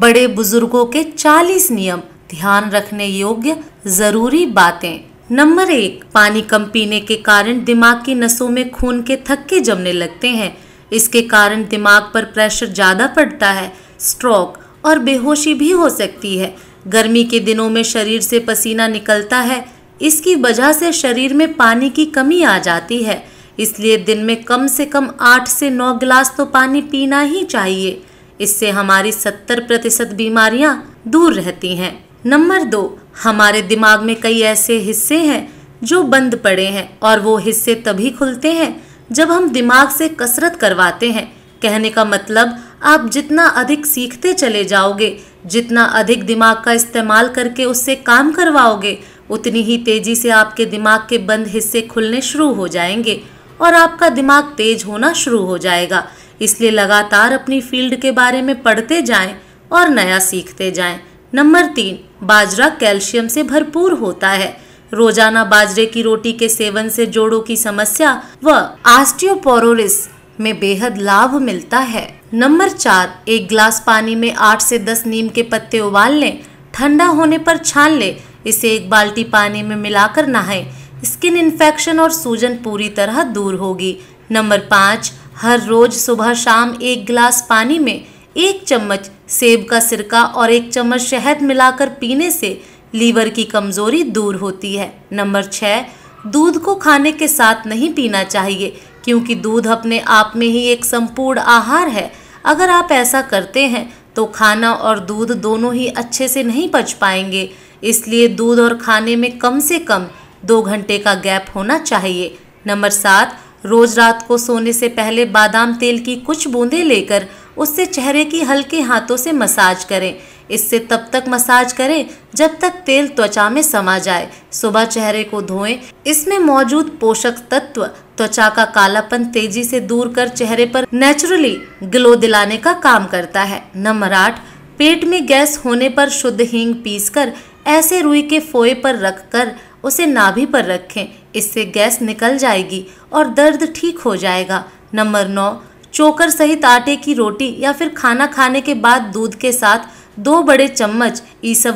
बड़े बुजुर्गों के 40 नियम ध्यान रखने योग्य जरूरी बातें नंबर एक पानी कम पीने के कारण दिमाग की नसों में खून के थक्के जमने लगते हैं इसके कारण दिमाग पर प्रेशर ज़्यादा पड़ता है स्ट्रोक और बेहोशी भी हो सकती है गर्मी के दिनों में शरीर से पसीना निकलता है इसकी वजह से शरीर में पानी की कमी आ जाती है इसलिए दिन में कम से कम आठ से नौ गिलास तो पानी पीना ही चाहिए इससे हमारी सत्तर प्रतिशत बीमारियाँ दूर रहती हैं नंबर दो हमारे दिमाग में कई ऐसे हिस्से हैं जो बंद पड़े हैं और वो हिस्से तभी खुलते हैं जब हम दिमाग से कसरत करवाते हैं कहने का मतलब आप जितना अधिक सीखते चले जाओगे जितना अधिक दिमाग का इस्तेमाल करके उससे काम करवाओगे उतनी ही तेज़ी से आपके दिमाग के बंद हिस्से खुलने शुरू हो जाएंगे और आपका दिमाग तेज होना शुरू हो जाएगा इसलिए लगातार अपनी फील्ड के बारे में पढ़ते जाएं और नया सीखते जाएं। नंबर तीन बाजरा कैल्शियम से भरपूर होता है रोजाना बाजरे की रोटी के सेवन से जोड़ों की समस्या व आस्टियोपोरिस में बेहद लाभ मिलता है नंबर चार एक ग्लास पानी में आठ से दस नीम के पत्ते उबाल लें ठंडा होने पर छान लें इसे एक बाल्टी पानी में मिलाकर नहाएं स्किन इन्फेक्शन और सूजन पूरी तरह दूर होगी नंबर पाँच हर रोज सुबह शाम एक गिलास पानी में एक चम्मच सेब का सिरका और एक चम्मच शहद मिलाकर पीने से लीवर की कमज़ोरी दूर होती है नंबर छः दूध को खाने के साथ नहीं पीना चाहिए क्योंकि दूध अपने आप में ही एक संपूर्ण आहार है अगर आप ऐसा करते हैं तो खाना और दूध दोनों ही अच्छे से नहीं पच पाएंगे इसलिए दूध और खाने में कम से कम दो घंटे का गैप होना चाहिए नंबर सात रोज रात को सोने से पहले बादाम तेल की कुछ बूंदे लेकर उससे चेहरे की हल्के हाथों से मसाज करें इससे तब तक मसाज करें जब तक तेल त्वचा में समा जाए सुबह चेहरे को धोएं इसमें मौजूद पोषक तत्व त्वचा का कालापन तेजी से दूर कर चेहरे पर नेचुरली ग्लो दिलाने का काम करता है नंबर आठ पेट में गैस होने पर शुद्ध हींग पीसकर ऐसे रुई के फोए पर रखकर उसे नाभि पर रखें इससे गैस निकल जाएगी और दर्द ठीक हो जाएगा नंबर नौ चोकर सहित आटे की रोटी या फिर खाना खाने के बाद दूध के साथ दो बड़े चम्मच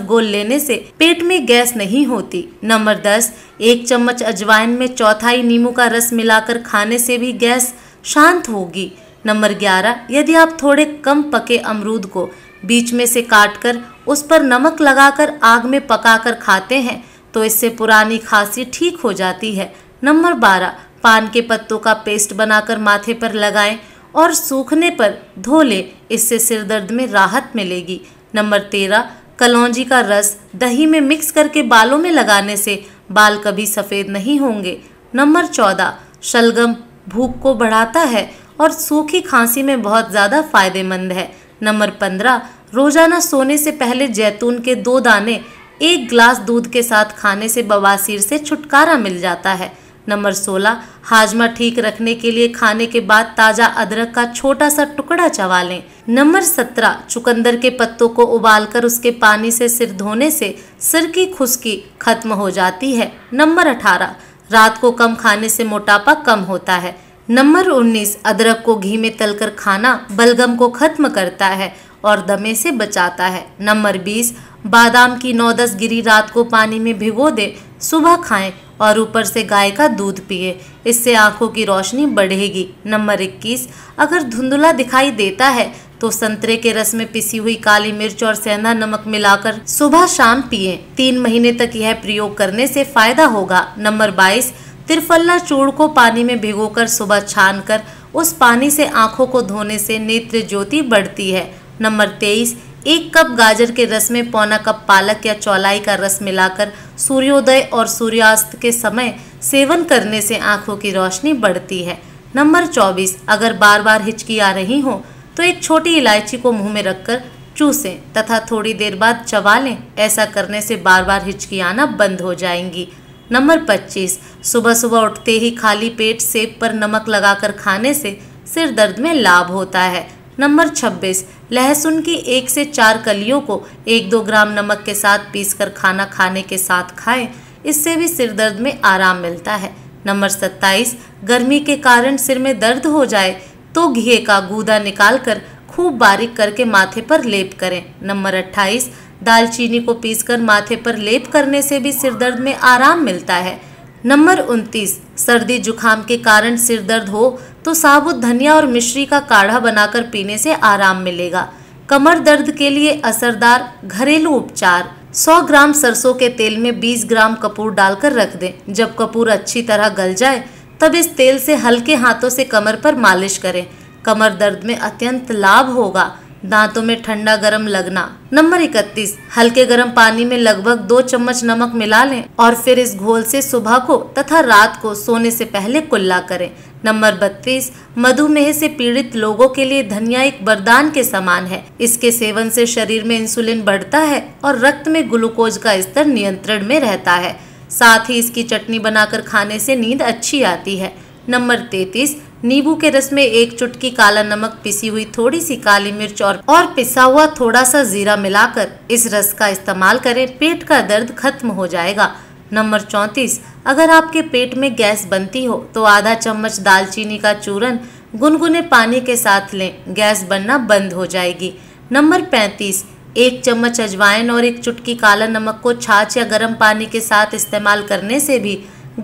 गोल लेने से पेट में गैस नहीं होती नंबर दस एक चम्मच अजवाइन में चौथाई नींबू का रस मिलाकर खाने से भी गैस शांत होगी नंबर ग्यारह यदि आप थोड़े कम पके अमरूद को बीच में से काट कर उस पर नमक लगाकर आग में पकाकर खाते हैं तो इससे पुरानी खांसी ठीक हो जाती है नंबर बारह पान के पत्तों का पेस्ट बनाकर माथे पर लगाएं और सूखने पर धो लें इससे सिर दर्द में राहत मिलेगी नंबर तेरह कलौजी का रस दही में मिक्स करके बालों में लगाने से बाल कभी सफ़ेद नहीं होंगे नंबर चौदह शलगम भूख को बढ़ाता है और सूखी खांसी में बहुत ज़्यादा फायदेमंद है नंबर पंद्रह रोज़ाना सोने से पहले जैतून के दो दाने एक ग्लास दूध के साथ खाने से बवासीर से छुटकारा मिल जाता है नंबर 16 हाजमा ठीक रखने के लिए खाने के बाद ताज़ा अदरक का छोटा सा टुकड़ा चबा लें नंबर 17 चुकंदर के पत्तों को उबालकर उसके पानी से सिर धोने से सिर की खुश्की खत्म हो जाती है नंबर 18 रात को कम खाने से मोटापा कम होता है नंबर 19 अदरक को घी में तलकर खाना बलगम को खत्म करता है और दमे से बचाता है नंबर बीस बादाम की नौ दस गिरी रात को पानी में भिगो दे सुबह खाएं और ऊपर से गाय का दूध पिए इससे आंखों की रोशनी बढ़ेगी नंबर इक्कीस अगर धुंधला दिखाई देता है तो संतरे के रस में पिसी हुई काली मिर्च और सेंधा नमक मिलाकर सुबह शाम पिए तीन महीने तक यह प्रयोग करने से फायदा होगा नंबर बाईस त्रिफल्ला चूड़ को पानी में भिगोकर सुबह छान कर उस पानी से आंखों को धोने से नेत्र ज्योति बढ़ती है नंबर तेईस एक कप गाजर के रस में पौना कप पालक या चौलाई का रस मिलाकर सूर्योदय और सूर्यास्त के समय सेवन करने से आंखों की रोशनी बढ़ती है नंबर चौबीस अगर बार बार हिचकी आ रही हो तो एक छोटी इलायची को मुंह में रखकर चूसें तथा थोड़ी देर बाद चबा लें ऐसा करने से बार बार हिचकी आना बंद हो जाएंगी नंबर 25 सुबह सुबह उठते ही खाली पेट सेब पर नमक लगाकर खाने से सिर दर्द में लाभ होता है नंबर 26 लहसुन की एक से चार कलियों को एक दो ग्राम नमक के साथ पीसकर खाना खाने के साथ खाएं इससे भी सिर दर्द में आराम मिलता है नंबर 27 गर्मी के कारण सिर में दर्द हो जाए तो घी का गूदा निकालकर खूब बारीक करके माथे पर लेप करें नंबर 28 दालचीनी को पीसकर माथे पर लेप करने से भी सिर दर्द में आराम मिलता है नंबर 29 सर्दी जुखाम के कारण सिर दर्द हो तो साबुत धनिया और मिश्री का काढ़ा बनाकर पीने से आराम मिलेगा कमर दर्द के लिए असरदार घरेलू उपचार 100 ग्राम सरसों के तेल में 20 ग्राम कपूर डालकर रख दें जब कपूर अच्छी तरह गल जाए तब इस तेल से हल्के हाथों से कमर पर मालिश करें कमर दर्द में अत्यंत लाभ होगा दांतों में ठंडा गर्म लगना नंबर इकतीस हल्के गर्म पानी में लगभग दो चम्मच नमक मिला लें और फिर इस घोल से सुबह को तथा रात को सोने से पहले कुल्ला करें नंबर बत्तीस मधुमेह से पीड़ित लोगों के लिए धनिया एक वरदान के समान है इसके सेवन से शरीर में इंसुलिन बढ़ता है और रक्त में ग्लूकोज का स्तर नियंत्रण में रहता है साथ ही इसकी चटनी बनाकर खाने से नींद अच्छी आती है नंबर तैतीस नींबू के रस में एक चुटकी काला नमक पिसी हुई थोड़ी सी काली मिर्च और और पिसा हुआ थोड़ा सा जीरा मिलाकर इस रस का इस्तेमाल करें पेट का दर्द खत्म हो जाएगा नंबर चौंतीस अगर आपके पेट में गैस बनती हो तो आधा चम्मच दालचीनी का चूरन गुनगुने पानी के साथ लें गैस बनना बंद हो जाएगी नंबर पैंतीस एक चम्मच अजवाइन और एक चुटकी काला नमक को छाछ या गर्म पानी के साथ इस्तेमाल करने से भी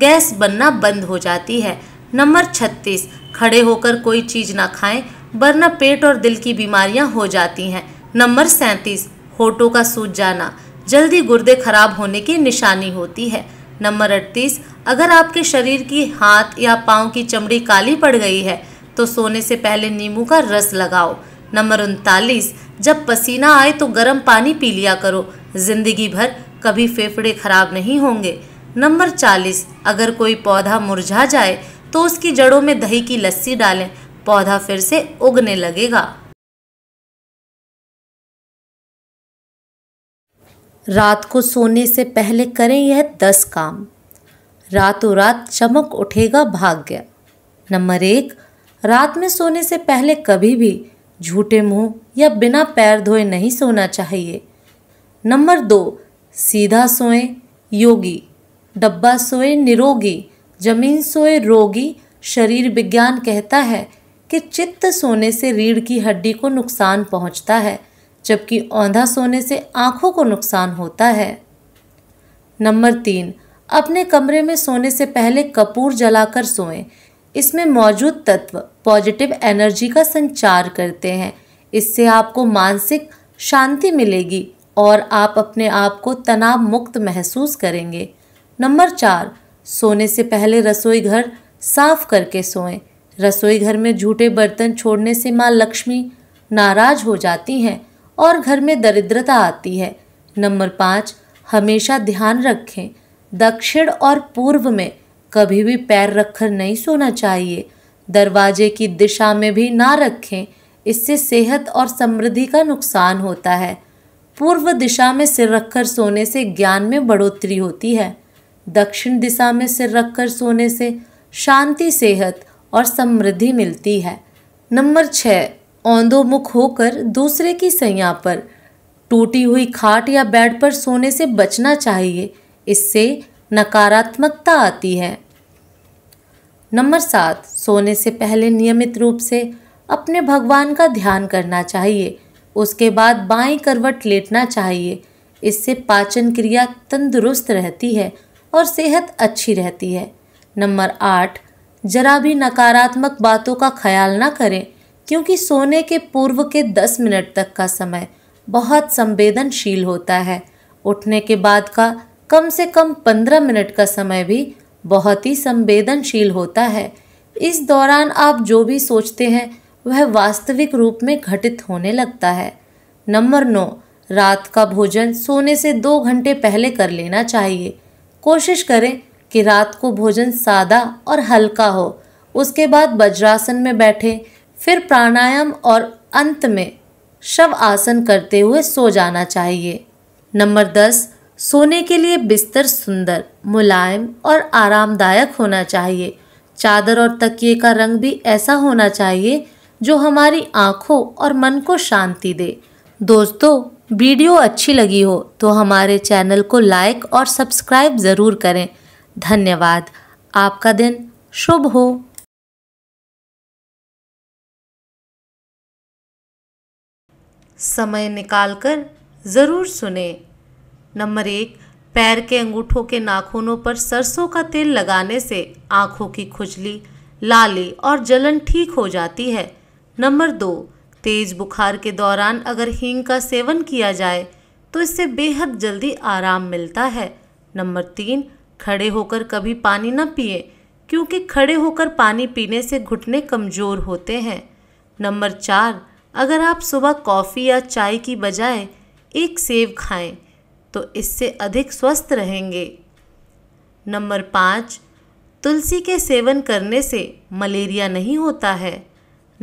गैस बनना बंद हो जाती है नंबर छत्तीस खड़े होकर कोई चीज़ ना खाएं वरना पेट और दिल की बीमारियां हो जाती हैं नंबर सैंतीस होठों का सूज जाना जल्दी गुर्दे खराब होने की निशानी होती है नंबर अड़तीस अगर आपके शरीर की हाथ या पाँव की चमड़ी काली पड़ गई है तो सोने से पहले नींबू का रस लगाओ नंबर उनतालीस जब पसीना आए तो गर्म पानी पी लिया करो जिंदगी भर कभी फेफड़े खराब नहीं होंगे नंबर चालीस अगर कोई पौधा मुरझा जाए तो उसकी जड़ों में दही की लस्सी डालें पौधा फिर से उगने लगेगा रात को सोने से पहले करें यह दस काम रातों रात चमक उठेगा भाग्य नंबर एक रात में सोने से पहले कभी भी झूठे मुंह या बिना पैर धोए नहीं सोना चाहिए नंबर दो सीधा सोएं योगी डब्बा सोए निरोगी जमीन सोए रोगी शरीर विज्ञान कहता है कि चित्त सोने से रीढ़ की हड्डी को नुकसान पहुंचता है जबकि औंधा सोने से आँखों को नुकसान होता है नंबर तीन अपने कमरे में सोने से पहले कपूर जलाकर सोएं इसमें मौजूद तत्व पॉजिटिव एनर्जी का संचार करते हैं इससे आपको मानसिक शांति मिलेगी और आप अपने आप को तनाव मुक्त महसूस करेंगे नंबर चार सोने से पहले रसोई घर साफ करके सोएं रसोई घर में झूठे बर्तन छोड़ने से माँ लक्ष्मी नाराज हो जाती हैं और घर में दरिद्रता आती है नंबर पाँच हमेशा ध्यान रखें दक्षिण और पूर्व में कभी भी पैर रखकर नहीं सोना चाहिए दरवाजे की दिशा में भी ना रखें इससे सेहत और समृद्धि का नुकसान होता है पूर्व दिशा में सिर रखकर सोने से ज्ञान में बढ़ोतरी होती है दक्षिण दिशा में सिर रखकर सोने से शांति सेहत और समृद्धि मिलती है नंबर छः औंधोमुख होकर दूसरे की सयाह पर टूटी हुई खाट या बेड पर सोने से बचना चाहिए इससे नकारात्मकता आती है नंबर सात सोने से पहले नियमित रूप से अपने भगवान का ध्यान करना चाहिए उसके बाद बाई करवट लेटना चाहिए इससे पाचन क्रिया तंदुरुस्त रहती है और सेहत अच्छी रहती है नंबर आठ जरा भी नकारात्मक बातों का ख्याल ना करें क्योंकि सोने के पूर्व के दस मिनट तक का समय बहुत संवेदनशील होता है उठने के बाद का कम से कम पंद्रह मिनट का समय भी बहुत ही संवेदनशील होता है इस दौरान आप जो भी सोचते हैं वह वास्तविक रूप में घटित होने लगता है नंबर नौ रात का भोजन सोने से दो घंटे पहले कर लेना चाहिए कोशिश करें कि रात को भोजन सादा और हल्का हो उसके बाद वज्रासन में बैठें फिर प्राणायाम और अंत में शव आसन करते हुए सो जाना चाहिए नंबर दस सोने के लिए बिस्तर सुंदर मुलायम और आरामदायक होना चाहिए चादर और तकिए का रंग भी ऐसा होना चाहिए जो हमारी आँखों और मन को शांति दे दोस्तों वीडियो अच्छी लगी हो तो हमारे चैनल को लाइक और सब्सक्राइब ज़रूर करें धन्यवाद आपका दिन शुभ हो समय निकालकर ज़रूर सुने नंबर एक पैर के अंगूठों के नाखूनों पर सरसों का तेल लगाने से आँखों की खुजली लाली और जलन ठीक हो जाती है नंबर दो तेज बुखार के दौरान अगर हींग का सेवन किया जाए तो इससे बेहद जल्दी आराम मिलता है नंबर तीन खड़े होकर कभी पानी ना पिए क्योंकि खड़े होकर पानी पीने से घुटने कमज़ोर होते हैं नंबर चार अगर आप सुबह कॉफ़ी या चाय की बजाय एक सेब खाएं तो इससे अधिक स्वस्थ रहेंगे नंबर पाँच तुलसी के सेवन करने से मलेरिया नहीं होता है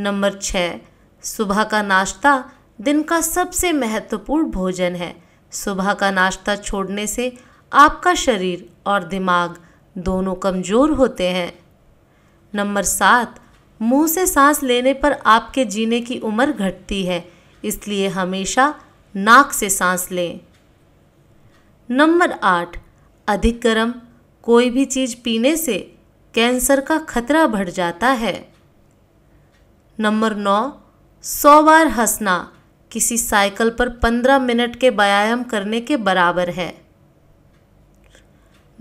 नंबर छः सुबह का नाश्ता दिन का सबसे महत्वपूर्ण भोजन है सुबह का नाश्ता छोड़ने से आपका शरीर और दिमाग दोनों कमज़ोर होते हैं नंबर सात मुंह से सांस लेने पर आपके जीने की उम्र घटती है इसलिए हमेशा नाक से सांस लें नंबर आठ अधिक गर्म कोई भी चीज़ पीने से कैंसर का खतरा बढ़ जाता है नंबर नौ सौ बार हंसना किसी साइकिल पर पंद्रह मिनट के व्यायाम करने के बराबर है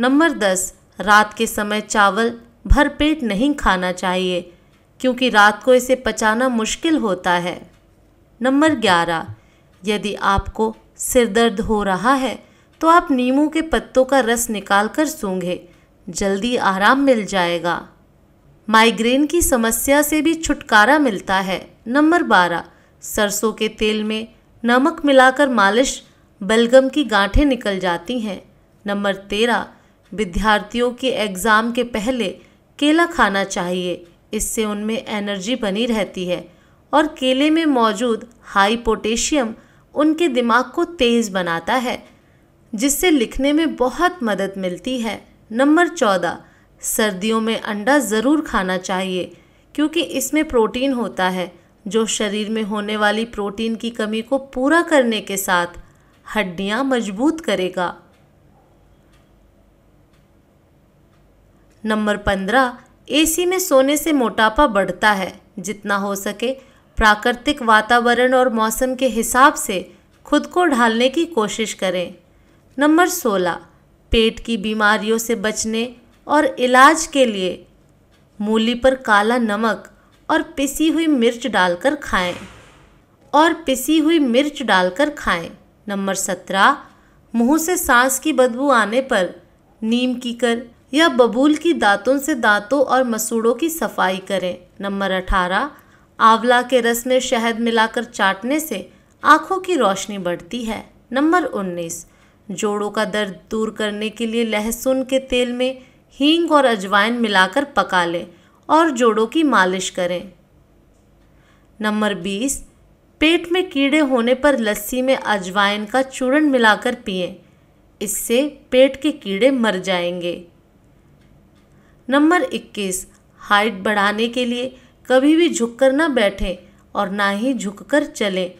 नंबर दस रात के समय चावल भरपेट नहीं खाना चाहिए क्योंकि रात को इसे पचाना मुश्किल होता है नंबर ग्यारह यदि आपको सिर दर्द हो रहा है तो आप नींबू के पत्तों का रस निकाल कर सूंघे जल्दी आराम मिल जाएगा माइग्रेन की समस्या से भी छुटकारा मिलता है नंबर बारह सरसों के तेल में नमक मिलाकर मालिश बलगम की गांठें निकल जाती हैं नंबर तेरह विद्यार्थियों के एग्ज़ाम के पहले केला खाना चाहिए इससे उनमें एनर्जी बनी रहती है और केले में मौजूद हाई पोटेशियम उनके दिमाग को तेज़ बनाता है जिससे लिखने में बहुत मदद मिलती है नंबर चौदह सर्दियों में अंडा ज़रूर खाना चाहिए क्योंकि इसमें प्रोटीन होता है जो शरीर में होने वाली प्रोटीन की कमी को पूरा करने के साथ हड्डियां मजबूत करेगा नंबर पंद्रह एसी में सोने से मोटापा बढ़ता है जितना हो सके प्राकृतिक वातावरण और मौसम के हिसाब से खुद को ढालने की कोशिश करें नंबर सोलह पेट की बीमारियों से बचने और इलाज के लिए मूली पर काला नमक और पिसी हुई मिर्च डालकर खाएं और पिसी हुई मिर्च डालकर खाएं नंबर सत्रह मुंह से सांस की बदबू आने पर नीम की कर या बबूल की दांतों से दांतों और मसूड़ों की सफाई करें नंबर अठारह आंवला के रस में शहद मिलाकर चाटने से आँखों की रोशनी बढ़ती है नंबर उन्नीस जोड़ों का दर्द दूर करने के लिए लहसुन के तेल में हींग और अजवाइन मिलाकर पका लें और जोड़ों की मालिश करें नंबर बीस पेट में कीड़े होने पर लस्सी में अजवाइन का चूर्ण मिलाकर पिए इससे पेट के कीड़े मर जाएंगे नंबर 21 हाइट बढ़ाने के लिए कभी भी झुककर ना बैठें और ना ही झुककर चलें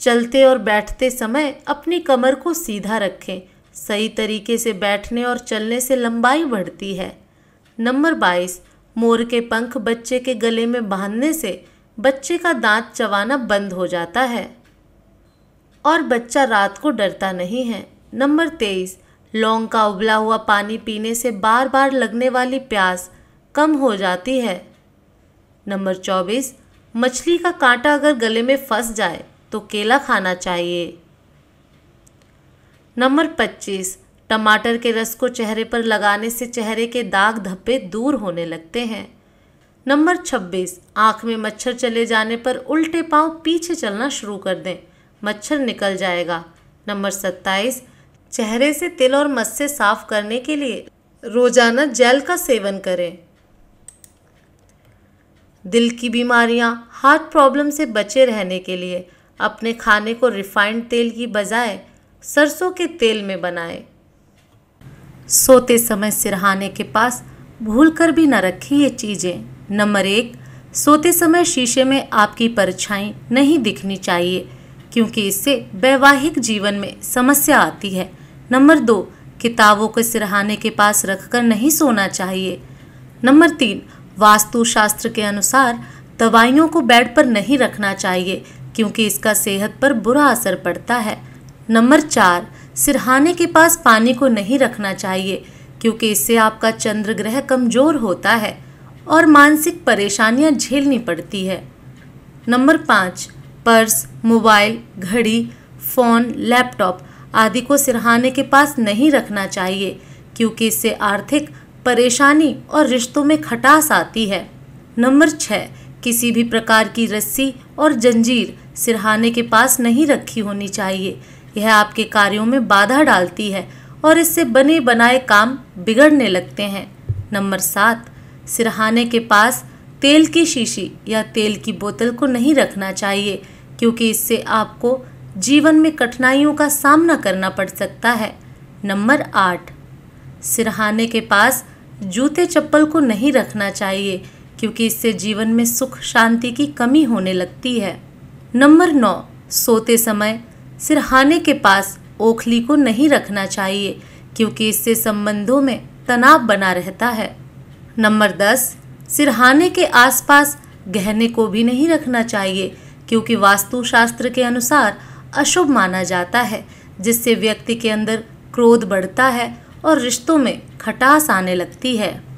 चलते और बैठते समय अपनी कमर को सीधा रखें सही तरीके से बैठने और चलने से लंबाई बढ़ती है नंबर 22 मोर के पंख बच्चे के गले में बांधने से बच्चे का दांत चबाना बंद हो जाता है और बच्चा रात को डरता नहीं है नंबर तेईस लौंग का उबला हुआ पानी पीने से बार बार लगने वाली प्यास कम हो जाती है नंबर चौबीस मछली का कांटा अगर गले में फंस जाए तो केला खाना चाहिए नंबर पच्चीस टमाटर के रस को चेहरे पर लगाने से चेहरे के दाग धब्बे दूर होने लगते हैं नंबर 26 आँख में मच्छर चले जाने पर उल्टे पांव पीछे चलना शुरू कर दें मच्छर निकल जाएगा नंबर 27 चेहरे से तिल और से साफ करने के लिए रोजाना जेल का सेवन करें दिल की बीमारियां हार्ट प्रॉब्लम से बचे रहने के लिए अपने खाने को रिफाइंड तेल की बजाय सरसों के तेल में बनाएं सोते समय सिरहाने के पास भूल कर भी न रखें ये चीज़ें नंबर एक सोते समय शीशे में आपकी परछाई नहीं दिखनी चाहिए क्योंकि इससे वैवाहिक जीवन में समस्या आती है नंबर दो किताबों को सिरहाने के पास रखकर नहीं सोना चाहिए नंबर तीन वास्तुशास्त्र के अनुसार दवाइयों को बेड पर नहीं रखना चाहिए क्योंकि इसका सेहत पर बुरा असर पड़ता है नंबर चार सिरहाने के पास पानी को नहीं रखना चाहिए क्योंकि इससे आपका चंद्र ग्रह कमज़ोर होता है और मानसिक परेशानियां झेलनी पड़ती है नंबर पाँच पर्स मोबाइल घड़ी फ़ोन लैपटॉप आदि को सिरहाने के पास नहीं रखना चाहिए क्योंकि इससे आर्थिक परेशानी और रिश्तों में खटास आती है नंबर छः किसी भी प्रकार की रस्सी और जंजीर सिरहाने के पास नहीं रखी होनी चाहिए यह आपके कार्यों में बाधा डालती है और इससे बने बनाए काम बिगड़ने लगते हैं नंबर सात सिरहाने के पास तेल की शीशी या तेल की बोतल को नहीं रखना चाहिए क्योंकि इससे आपको जीवन में कठिनाइयों का सामना करना पड़ सकता है नंबर आठ सिरहाने के पास जूते चप्पल को नहीं रखना चाहिए क्योंकि इससे जीवन में सुख शांति की कमी होने लगती है नंबर नौ सोते समय सिरहाने के पास ओखली को नहीं रखना चाहिए क्योंकि इससे संबंधों में तनाव बना रहता है नंबर दस सिरहाने के आसपास गहने को भी नहीं रखना चाहिए क्योंकि वास्तुशास्त्र के अनुसार अशुभ माना जाता है जिससे व्यक्ति के अंदर क्रोध बढ़ता है और रिश्तों में खटास आने लगती है